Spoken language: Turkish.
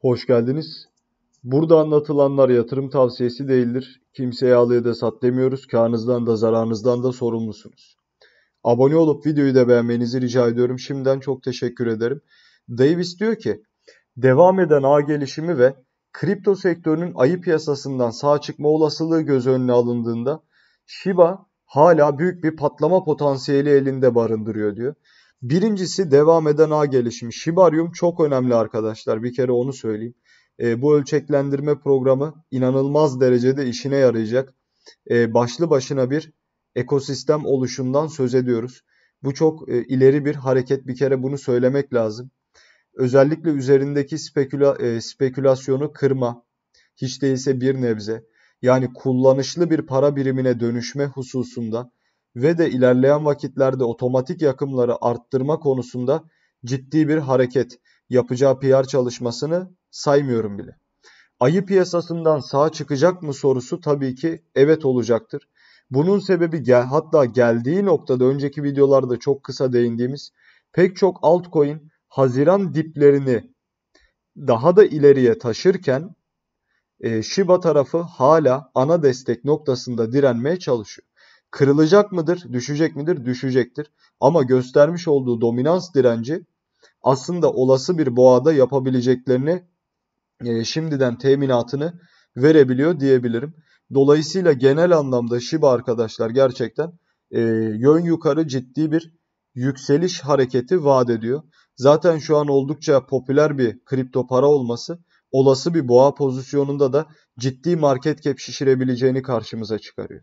Hoş geldiniz. Burada anlatılanlar yatırım tavsiyesi değildir. Kimseye al ya da sat demiyoruz. Karnınızdan da zararınızdan da sorumlusunuz. Abone olup videoyu da beğenmenizi rica ediyorum. Şimdiden çok teşekkür ederim. Davis diyor ki devam eden ağ gelişimi ve kripto sektörünün ayı piyasasından sağ çıkma olasılığı göz önüne alındığında Shiba hala büyük bir patlama potansiyeli elinde barındırıyor diyor. Birincisi devam eden ağ gelişimi. Şibaryum çok önemli arkadaşlar. Bir kere onu söyleyeyim. E, bu ölçeklendirme programı inanılmaz derecede işine yarayacak. E, başlı başına bir ekosistem oluşundan söz ediyoruz. Bu çok e, ileri bir hareket. Bir kere bunu söylemek lazım. Özellikle üzerindeki speküla, e, spekülasyonu kırma. Hiç değilse bir nebze. Yani kullanışlı bir para birimine dönüşme hususunda ve de ilerleyen vakitlerde otomatik yakımları arttırma konusunda ciddi bir hareket yapacağı PR çalışmasını saymıyorum bile. Ayı piyasasından sağ çıkacak mı sorusu tabii ki evet olacaktır. Bunun sebebi gel, hatta geldiği noktada önceki videolarda çok kısa değindiğimiz pek çok altcoin Haziran diplerini daha da ileriye taşırken e, Shiba tarafı hala ana destek noktasında direnmeye çalışıyor. Kırılacak mıdır? Düşecek midir? Düşecektir. Ama göstermiş olduğu dominans direnci aslında olası bir boğada yapabileceklerini e, şimdiden teminatını verebiliyor diyebilirim. Dolayısıyla genel anlamda Shiba arkadaşlar gerçekten e, yön yukarı ciddi bir yükseliş hareketi vaat ediyor. Zaten şu an oldukça popüler bir kripto para olması olası bir boğa pozisyonunda da ciddi market cap şişirebileceğini karşımıza çıkarıyor.